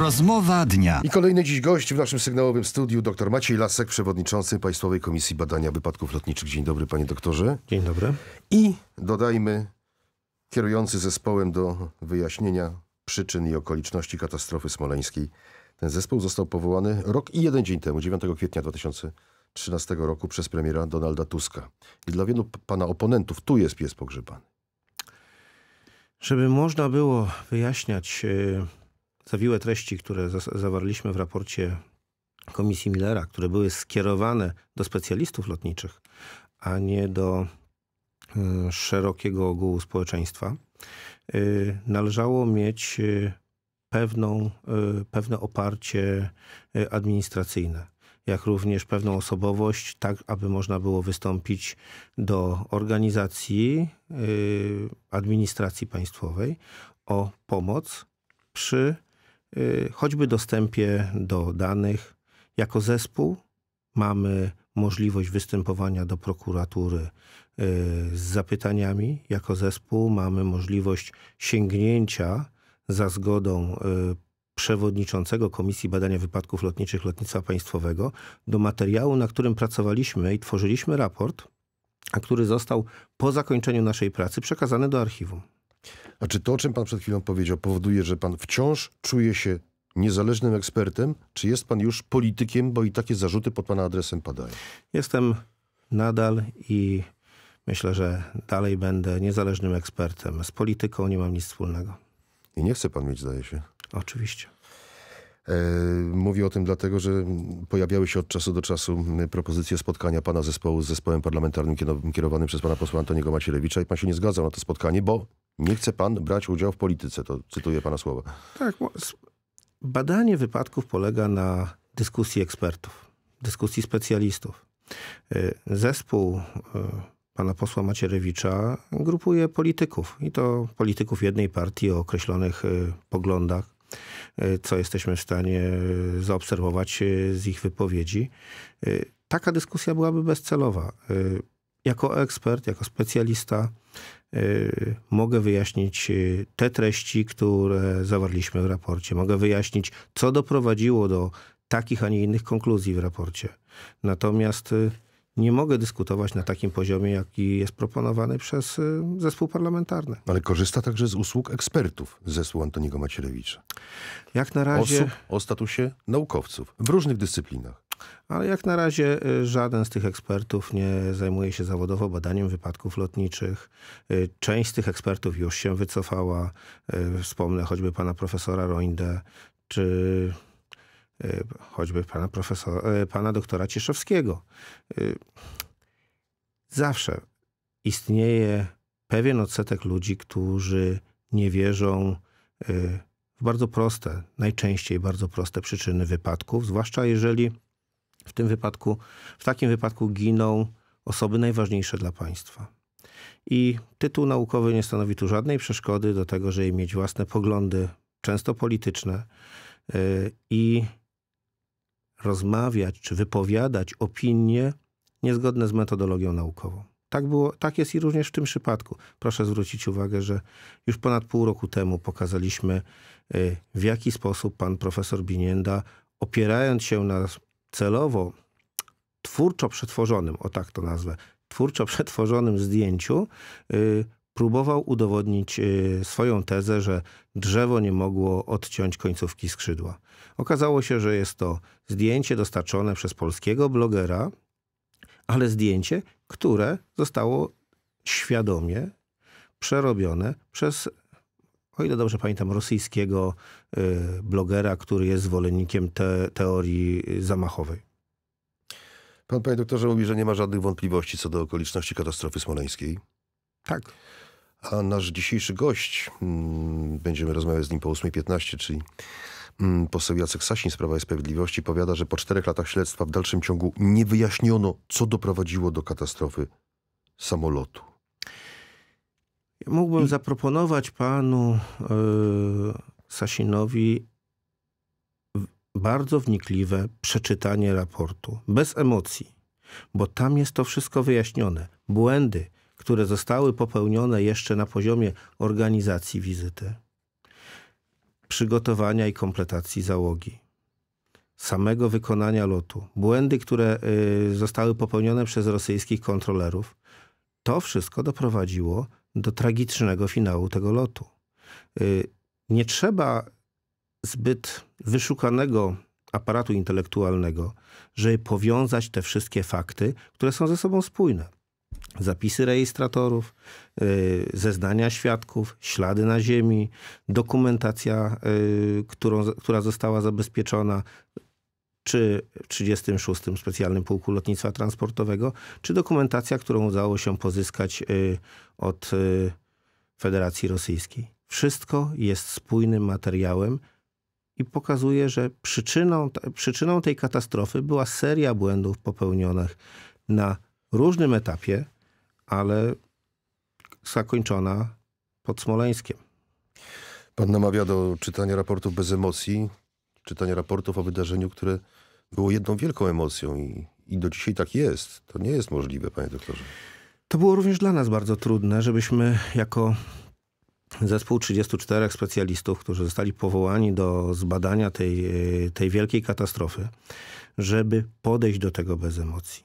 Rozmowa dnia. I kolejny dziś gość w naszym sygnałowym studiu dr Maciej Lasek, przewodniczący Państwowej Komisji Badania Wypadków Lotniczych. Dzień dobry panie doktorze. Dzień dobry. I dodajmy kierujący zespołem do wyjaśnienia przyczyn i okoliczności katastrofy smoleńskiej. Ten zespół został powołany rok i jeden dzień temu, 9 kwietnia 2013 roku przez premiera Donalda Tuska. I dla wielu pana oponentów tu jest pies pogrzebany. Żeby można było wyjaśniać y, zawiłe treści, które zawarliśmy w raporcie Komisji Millera, które były skierowane do specjalistów lotniczych, a nie do y, szerokiego ogółu społeczeństwa, y, należało mieć y, pewną, pewne oparcie administracyjne, jak również pewną osobowość, tak aby można było wystąpić do organizacji administracji państwowej o pomoc przy Y, choćby dostępie do danych. Jako zespół mamy możliwość występowania do prokuratury y, z zapytaniami. Jako zespół mamy możliwość sięgnięcia za zgodą y, przewodniczącego Komisji Badania Wypadków Lotniczych Lotnictwa Państwowego do materiału, na którym pracowaliśmy i tworzyliśmy raport, a który został po zakończeniu naszej pracy przekazany do archiwum. A czy to, o czym pan przed chwilą powiedział, powoduje, że pan wciąż czuje się niezależnym ekspertem, czy jest pan już politykiem, bo i takie zarzuty pod pana adresem padają? Jestem nadal i myślę, że dalej będę niezależnym ekspertem. Z polityką nie mam nic wspólnego. I nie chce pan mieć, zdaje się. Oczywiście. E, Mówię o tym dlatego, że pojawiały się od czasu do czasu mm, propozycje spotkania pana zespołu z zespołem parlamentarnym kierowanym przez pana posła Antoniego Macierewicza i pan się nie zgadzał na to spotkanie, bo nie chce pan brać udziału w polityce, to cytuję pana słowa. Tak, badanie wypadków polega na dyskusji ekspertów, dyskusji specjalistów. Y, zespół y, pana posła Macierewicza grupuje polityków i to polityków jednej partii o określonych y, poglądach, co jesteśmy w stanie zaobserwować z ich wypowiedzi. Taka dyskusja byłaby bezcelowa jako ekspert, jako specjalista y, mogę wyjaśnić y, te treści, które zawarliśmy w raporcie. Mogę wyjaśnić, co doprowadziło do takich, a nie innych konkluzji w raporcie. Natomiast y, nie mogę dyskutować na takim poziomie, jaki jest proponowany przez zespół parlamentarny. Ale korzysta także z usług ekspertów zespół Antoniego Macierewicza. Jak na razie... Osób o statusie naukowców w różnych dyscyplinach. Ale jak na razie y, żaden z tych ekspertów nie zajmuje się zawodowo badaniem wypadków lotniczych. Y, część z tych ekspertów już się wycofała. Y, wspomnę choćby pana profesora Roindę, czy choćby pana profesora, pana doktora Cieszewskiego. Zawsze istnieje pewien odsetek ludzi, którzy nie wierzą w bardzo proste, najczęściej bardzo proste przyczyny wypadków, zwłaszcza jeżeli w tym wypadku, w takim wypadku giną osoby najważniejsze dla państwa. I tytuł naukowy nie stanowi tu żadnej przeszkody do tego, żeby mieć własne poglądy, często polityczne, yy, i rozmawiać czy wypowiadać opinie niezgodne z metodologią naukową. Tak, było, tak jest i również w tym przypadku. Proszę zwrócić uwagę, że już ponad pół roku temu pokazaliśmy, yy, w jaki sposób pan profesor Binienda, opierając się na celowo twórczo przetworzonym, o tak to nazwę, twórczo przetworzonym zdjęciu y, próbował udowodnić y, swoją tezę, że drzewo nie mogło odciąć końcówki skrzydła. Okazało się, że jest to zdjęcie dostarczone przez polskiego blogera, ale zdjęcie, które zostało świadomie przerobione przez o ile dobrze pamiętam, rosyjskiego y, blogera, który jest zwolennikiem te, teorii y, zamachowej. Pan, panie doktorze, mówi, że nie ma żadnych wątpliwości co do okoliczności katastrofy smoleńskiej. Tak. A nasz dzisiejszy gość, mm, będziemy rozmawiać z nim po 8.15, czyli mm, poseł Jacek Sasin z Prawa i Sprawiedliwości, powiada, że po czterech latach śledztwa w dalszym ciągu nie wyjaśniono, co doprowadziło do katastrofy samolotu. Ja mógłbym I... zaproponować panu y, Sasinowi bardzo wnikliwe przeczytanie raportu, bez emocji, bo tam jest to wszystko wyjaśnione. Błędy, które zostały popełnione jeszcze na poziomie organizacji wizyty, przygotowania i kompletacji załogi, samego wykonania lotu, błędy, które y, zostały popełnione przez rosyjskich kontrolerów, to wszystko doprowadziło do tragicznego finału tego lotu. Y, nie trzeba zbyt wyszukanego aparatu intelektualnego, żeby powiązać te wszystkie fakty, które są ze sobą spójne. Zapisy rejestratorów, y, zeznania świadków, ślady na ziemi, dokumentacja, y, która została zabezpieczona, czy w 36 Specjalnym Pułku Lotnictwa Transportowego, czy dokumentacja, którą udało się pozyskać y, od y, Federacji Rosyjskiej. Wszystko jest spójnym materiałem i pokazuje, że przyczyną, przyczyną tej katastrofy była seria błędów popełnionych na różnym etapie, ale zakończona pod Smoleńskiem. Pan namawia do czytania raportów bez emocji, czytania raportów o wydarzeniu, które było jedną wielką emocją i, i do dzisiaj tak jest. To nie jest możliwe, panie doktorze. To było również dla nas bardzo trudne, żebyśmy jako zespół 34 specjalistów, którzy zostali powołani do zbadania tej, tej wielkiej katastrofy, żeby podejść do tego bez emocji.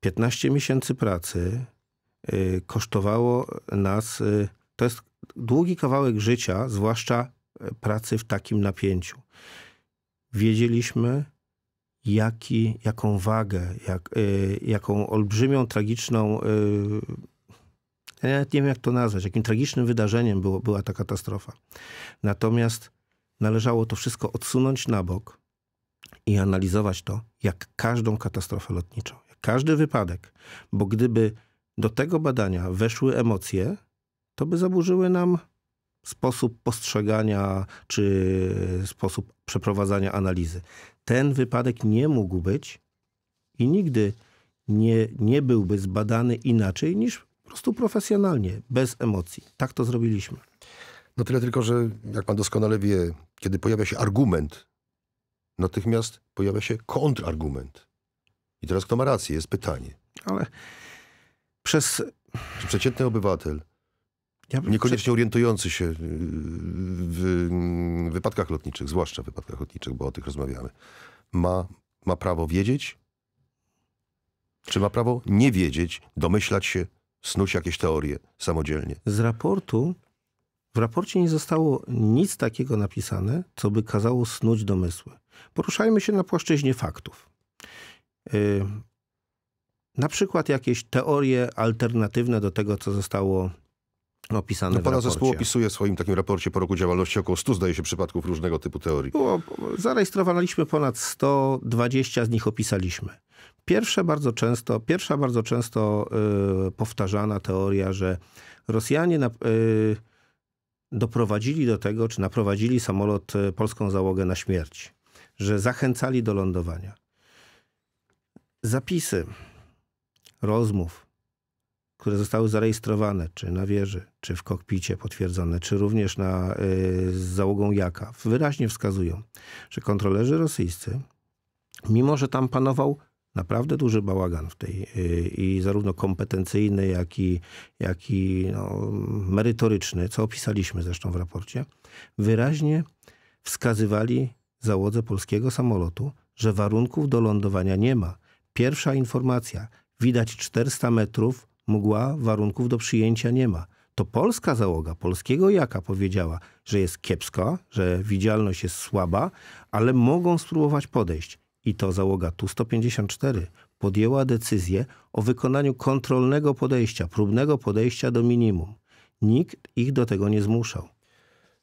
15 miesięcy pracy y, kosztowało nas, y, to jest długi kawałek życia, zwłaszcza E, pracy w takim napięciu. Wiedzieliśmy, jaki, jaką wagę, jak, y, jaką olbrzymią, tragiczną, y, ja nawet nie wiem jak to nazwać, jakim tragicznym wydarzeniem było, była ta katastrofa. Natomiast należało to wszystko odsunąć na bok i analizować to jak każdą katastrofę lotniczą, jak każdy wypadek, bo gdyby do tego badania weszły emocje, to by zaburzyły nam sposób postrzegania czy sposób przeprowadzania analizy. Ten wypadek nie mógł być i nigdy nie, nie byłby zbadany inaczej niż po prostu profesjonalnie, bez emocji. Tak to zrobiliśmy. No tyle tylko, że jak pan doskonale wie, kiedy pojawia się argument, natychmiast pojawia się kontrargument. I teraz kto ma rację, jest pytanie. Ale przez... Przeciętny obywatel ja Niekoniecznie przed... orientujący się y, w wypadkach lotniczych, zwłaszcza w wypadkach lotniczych, bo o tych rozmawiamy, ma, ma prawo wiedzieć? Czy ma prawo nie wiedzieć, domyślać się, snuć jakieś teorie samodzielnie? Z raportu, w raporcie nie zostało nic takiego napisane, co by kazało snuć domysły. Poruszajmy się na płaszczyźnie faktów. Yy, na przykład jakieś teorie alternatywne do tego, co zostało opisane no, w raporcie. zespół opisuje w swoim takim raporcie po roku działalności około 100, zdaje się, przypadków różnego typu teorii. Było, zarejestrowaliśmy ponad 120, z nich opisaliśmy. Pierwsze bardzo często, pierwsza bardzo często y, powtarzana teoria, że Rosjanie na, y, doprowadzili do tego, czy naprowadzili samolot, y, polską załogę na śmierć. Że zachęcali do lądowania. Zapisy rozmów które zostały zarejestrowane, czy na wieży, czy w kokpicie potwierdzone, czy również na, y, z załogą jaka, wyraźnie wskazują, że kontrolerzy rosyjscy, mimo że tam panował naprawdę duży bałagan w tej y, i zarówno kompetencyjny, jak i, jak i no, merytoryczny, co opisaliśmy zresztą w raporcie, wyraźnie wskazywali załodze polskiego samolotu, że warunków do lądowania nie ma. Pierwsza informacja, widać 400 metrów mgła warunków do przyjęcia nie ma. To polska załoga, polskiego jaka powiedziała, że jest kiepska, że widzialność jest słaba, ale mogą spróbować podejść. I to załoga Tu-154 podjęła decyzję o wykonaniu kontrolnego podejścia, próbnego podejścia do minimum. Nikt ich do tego nie zmuszał.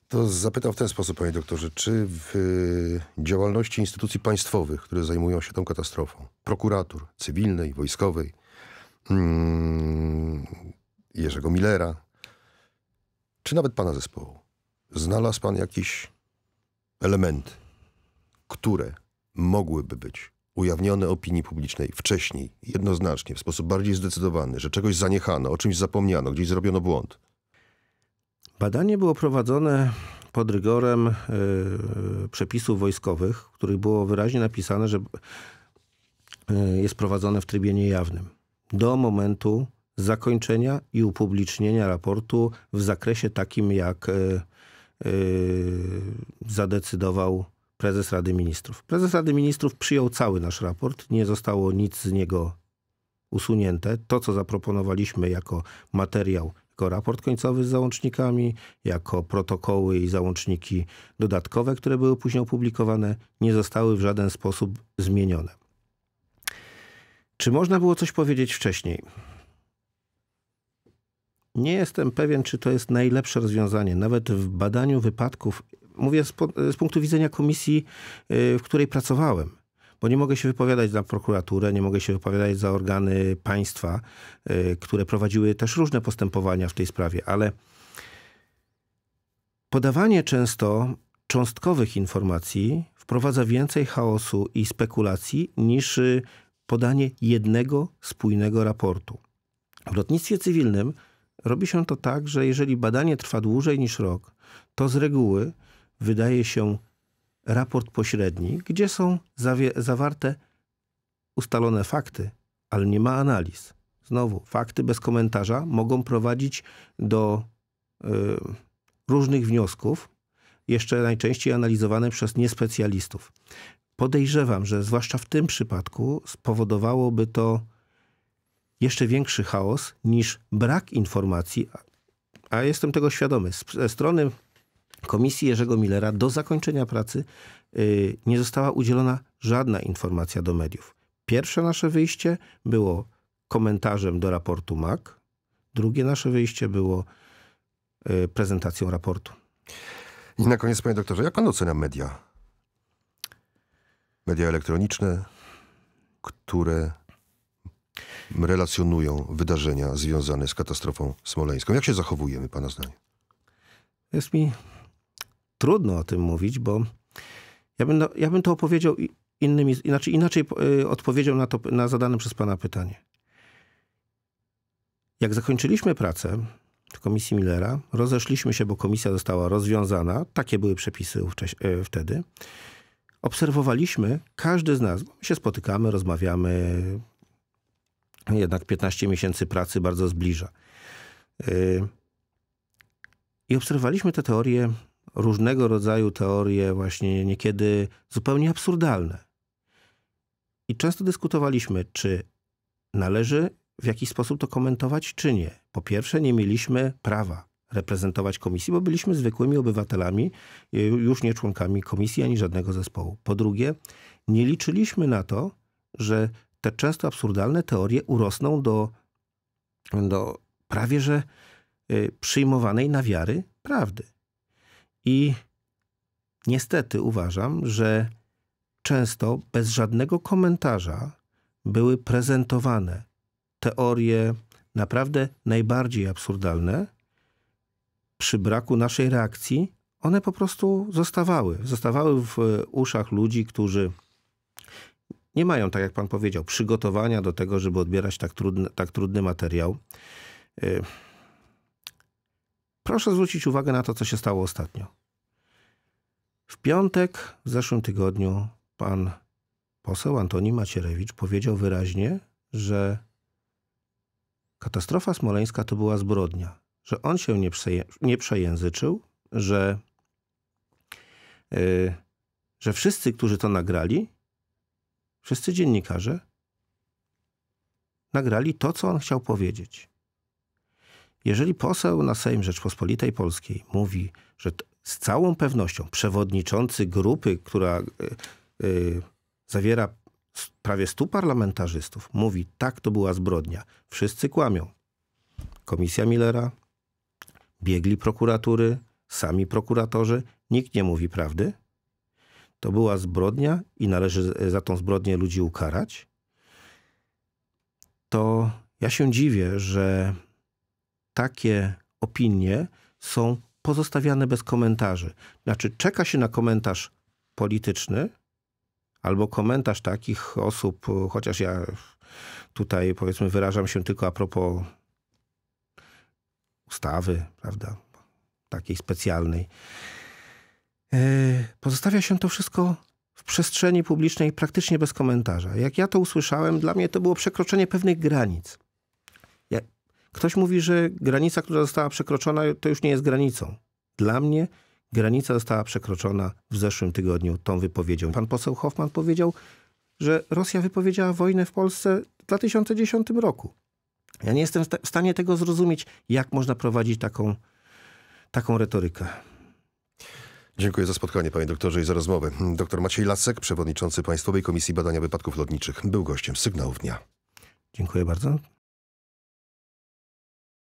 To zapytam w ten sposób, panie doktorze, czy w y, działalności instytucji państwowych, które zajmują się tą katastrofą, prokuratur cywilnej, wojskowej, Mm, Jerzego Millera, czy nawet pana zespołu. Znalazł pan jakieś elementy, które mogłyby być ujawnione opinii publicznej wcześniej, jednoznacznie, w sposób bardziej zdecydowany, że czegoś zaniechano, o czymś zapomniano, gdzieś zrobiono błąd? Badanie było prowadzone pod rygorem e, przepisów wojskowych, w których było wyraźnie napisane, że e, jest prowadzone w trybie niejawnym do momentu zakończenia i upublicznienia raportu w zakresie takim, jak e, e, zadecydował prezes Rady Ministrów. Prezes Rady Ministrów przyjął cały nasz raport, nie zostało nic z niego usunięte. To, co zaproponowaliśmy jako materiał, jako raport końcowy z załącznikami, jako protokoły i załączniki dodatkowe, które były później opublikowane, nie zostały w żaden sposób zmienione. Czy można było coś powiedzieć wcześniej? Nie jestem pewien, czy to jest najlepsze rozwiązanie. Nawet w badaniu wypadków, mówię z, z punktu widzenia komisji, y, w której pracowałem bo nie mogę się wypowiadać za prokuraturę, nie mogę się wypowiadać za organy państwa, y, które prowadziły też różne postępowania w tej sprawie, ale podawanie często cząstkowych informacji wprowadza więcej chaosu i spekulacji niż y, podanie jednego spójnego raportu. W lotnictwie cywilnym robi się to tak, że jeżeli badanie trwa dłużej niż rok, to z reguły wydaje się raport pośredni, gdzie są zawarte ustalone fakty, ale nie ma analiz. Znowu, fakty bez komentarza mogą prowadzić do y, różnych wniosków, jeszcze najczęściej analizowane przez niespecjalistów podejrzewam, że zwłaszcza w tym przypadku spowodowałoby to jeszcze większy chaos niż brak informacji, a jestem tego świadomy. Ze strony Komisji Jerzego Millera do zakończenia pracy y, nie została udzielona żadna informacja do mediów. Pierwsze nasze wyjście było komentarzem do raportu MAC, drugie nasze wyjście było y, prezentacją raportu. I na koniec, panie doktorze, jak pan ocenia media? media elektroniczne, które relacjonują wydarzenia związane z katastrofą smoleńską. Jak się zachowujemy, Pana zdaniem? Jest mi trudno o tym mówić, bo ja bym, ja bym to opowiedział innymi, znaczy inaczej, inaczej odpowiedział na, to, na zadane przez Pana pytanie. Jak zakończyliśmy pracę w komisji Millera, rozeszliśmy się, bo komisja została rozwiązana. Takie były przepisy e, wtedy obserwowaliśmy, każdy z nas, my się spotykamy, rozmawiamy, jednak 15 miesięcy pracy bardzo zbliża. Y, I obserwowaliśmy te teorie, różnego rodzaju teorie, właśnie niekiedy zupełnie absurdalne. I często dyskutowaliśmy, czy należy w jakiś sposób to komentować, czy nie. Po pierwsze, nie mieliśmy prawa reprezentować komisji, bo byliśmy zwykłymi obywatelami, e, już nie członkami komisji ani żadnego zespołu. Po drugie, nie liczyliśmy na to, że te często absurdalne teorie urosną do, do prawie że e, przyjmowanej na wiary prawdy. I niestety uważam, że często bez żadnego komentarza były prezentowane teorie naprawdę najbardziej absurdalne, przy braku naszej reakcji one po prostu zostawały. Zostawały w e, uszach ludzi, którzy nie mają, tak jak pan powiedział, przygotowania do tego, żeby odbierać tak trudny, tak trudny materiał. E, proszę zwrócić uwagę na to, co się stało ostatnio. W piątek w zeszłym tygodniu pan poseł Antoni Macierewicz powiedział wyraźnie, że katastrofa smoleńska to była zbrodnia że on się nie, przeję nie przejęzyczył, że, yy, że wszyscy, którzy to nagrali, wszyscy dziennikarze, nagrali to, co on chciał powiedzieć. Jeżeli poseł na Sejm Rzeczpospolitej Polskiej mówi, że z całą pewnością przewodniczący grupy, która yy, zawiera prawie stu parlamentarzystów, mówi, tak to była zbrodnia, wszyscy kłamią. Komisja Millera, biegli prokuratury, sami prokuratorzy, nikt nie mówi prawdy. To była zbrodnia i należy za tą zbrodnię ludzi ukarać. To ja się dziwię, że takie opinie są pozostawiane bez komentarzy. Znaczy, czeka się na komentarz polityczny albo komentarz takich osób, chociaż ja tutaj powiedzmy wyrażam się tylko a propos stawy, prawda, takiej specjalnej. E, pozostawia się to wszystko w przestrzeni publicznej praktycznie bez komentarza. Jak ja to usłyszałem, dla mnie to było przekroczenie pewnych granic. Ktoś mówi, że granica, która została przekroczona, to już nie jest granicą. Dla mnie granica została przekroczona w zeszłym tygodniu tą wypowiedzią. Pan poseł Hoffman powiedział, że Rosja wypowiedziała wojnę w Polsce w 2010 roku. Ja nie jestem w stanie tego zrozumieć, jak można prowadzić taką, taką retorykę. Dziękuję za spotkanie, panie doktorze, i za rozmowę. Doktor Maciej Lasek, przewodniczący Państwowej Komisji Badania Wypadków Lotniczych, był gościem Sygnałów Dnia. Dziękuję bardzo.